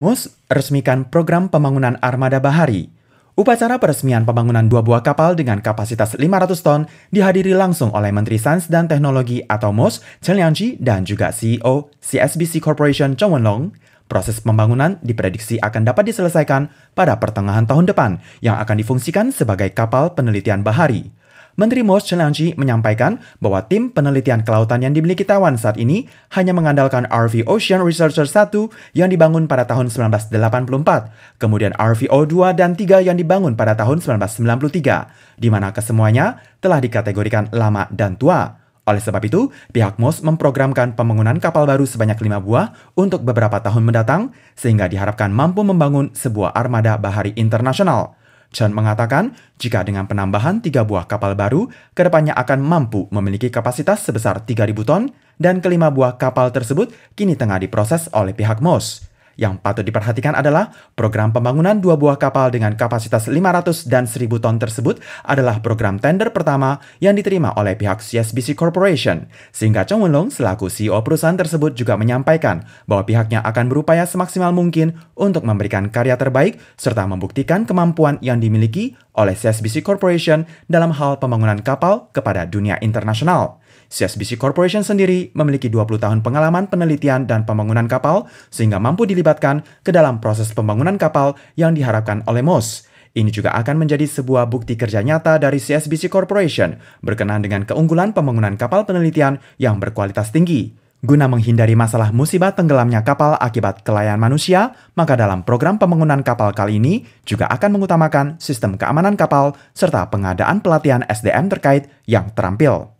MUS resmikan program pembangunan armada Bahari. Upacara peresmian pembangunan dua buah kapal dengan kapasitas 500 ton dihadiri langsung oleh Menteri Sains dan Teknologi atau MUS Chen Liangji dan juga CEO CSBC Corporation Chong Wenlong. Proses pembangunan diprediksi akan dapat diselesaikan pada pertengahan tahun depan yang akan difungsikan sebagai kapal penelitian bahari. Menteri Morse Chenlanji menyampaikan bahwa tim penelitian kelautan yang dimiliki Taiwan saat ini hanya mengandalkan RV Ocean Researcher 1 yang dibangun pada tahun 1984, kemudian RV o 2 dan 3 yang dibangun pada tahun 1993, di mana kesemuanya telah dikategorikan lama dan tua. Oleh sebab itu, pihak MOS memprogramkan pembangunan kapal baru sebanyak lima buah untuk beberapa tahun mendatang, sehingga diharapkan mampu membangun sebuah armada bahari internasional. John mengatakan, jika dengan penambahan tiga buah kapal baru, kedepannya akan mampu memiliki kapasitas sebesar 3.000 ton, dan kelima buah kapal tersebut kini tengah diproses oleh pihak MOS. Yang patut diperhatikan adalah program pembangunan dua buah kapal dengan kapasitas 500 dan 1000 ton tersebut adalah program tender pertama yang diterima oleh pihak CSBC Corporation. Sehingga Chong Wen Long selaku CEO perusahaan tersebut juga menyampaikan bahwa pihaknya akan berupaya semaksimal mungkin untuk memberikan karya terbaik serta membuktikan kemampuan yang dimiliki oleh CSBC Corporation dalam hal pembangunan kapal kepada dunia internasional. CSBC Corporation sendiri memiliki 20 tahun pengalaman penelitian dan pembangunan kapal sehingga mampu dilibatkan ke dalam proses pembangunan kapal yang diharapkan oleh MOS. Ini juga akan menjadi sebuah bukti kerja nyata dari CSBC Corporation berkenaan dengan keunggulan pembangunan kapal penelitian yang berkualitas tinggi. Guna menghindari masalah musibah tenggelamnya kapal akibat kelalaian manusia, maka dalam program pembangunan kapal kali ini juga akan mengutamakan sistem keamanan kapal serta pengadaan pelatihan SDM terkait yang terampil.